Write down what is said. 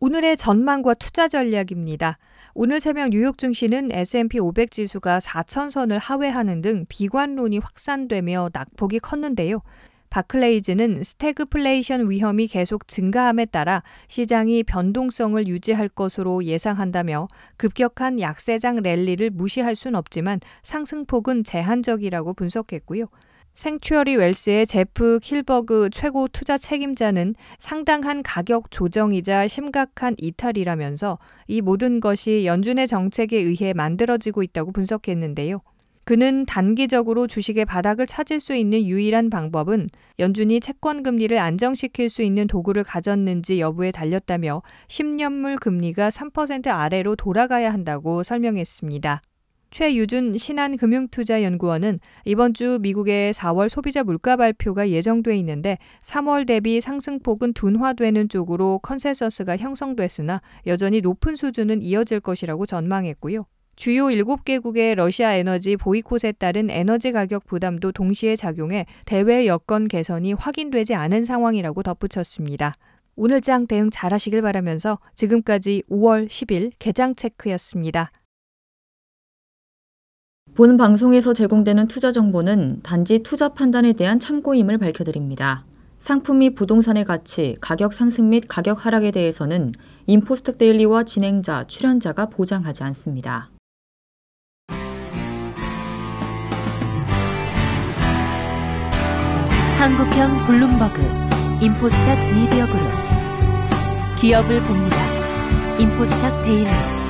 오늘의 전망과 투자 전략입니다. 오늘 새벽 뉴욕 증시는 S&P 500 지수가 4천선을 하회하는 등 비관론이 확산되며 낙폭이 컸는데요. 바클레이즈는 스태그플레이션 위험이 계속 증가함에 따라 시장이 변동성을 유지할 것으로 예상한다며 급격한 약세장 랠리를 무시할 순 없지만 상승폭은 제한적이라고 분석했고요. 생츄어리 웰스의 제프 킬버그 최고 투자 책임자는 상당한 가격 조정이자 심각한 이탈이라면서 이 모든 것이 연준의 정책에 의해 만들어지고 있다고 분석했는데요. 그는 단기적으로 주식의 바닥을 찾을 수 있는 유일한 방법은 연준이 채권 금리를 안정시킬 수 있는 도구를 가졌는지 여부에 달렸다며 10년물 금리가 3% 아래로 돌아가야 한다고 설명했습니다. 최유준 신한금융투자연구원은 이번 주 미국의 4월 소비자 물가 발표가 예정돼 있는데 3월 대비 상승폭은 둔화되는 쪽으로 컨센서스가 형성됐으나 여전히 높은 수준은 이어질 것이라고 전망했고요. 주요 7개국의 러시아 에너지 보이콧에 따른 에너지 가격 부담도 동시에 작용해 대외 여건 개선이 확인되지 않은 상황이라고 덧붙였습니다. 오늘장 대응 잘하시길 바라면서 지금까지 5월 10일 개장 체크였습니다. 본 방송에서 제공되는 투자 정보는 단지 투자 판단에 대한 참고임을 밝혀드립니다. 상품 및 부동산의 가치, 가격 상승 및 가격 하락에 대해서는 인포스텍 데일리와 진행자, 출연자가 보장하지 않습니다. 한국형 블룸버그 인포스탁 미디어그룹 기업을 봅니다. 인포스탁 데일리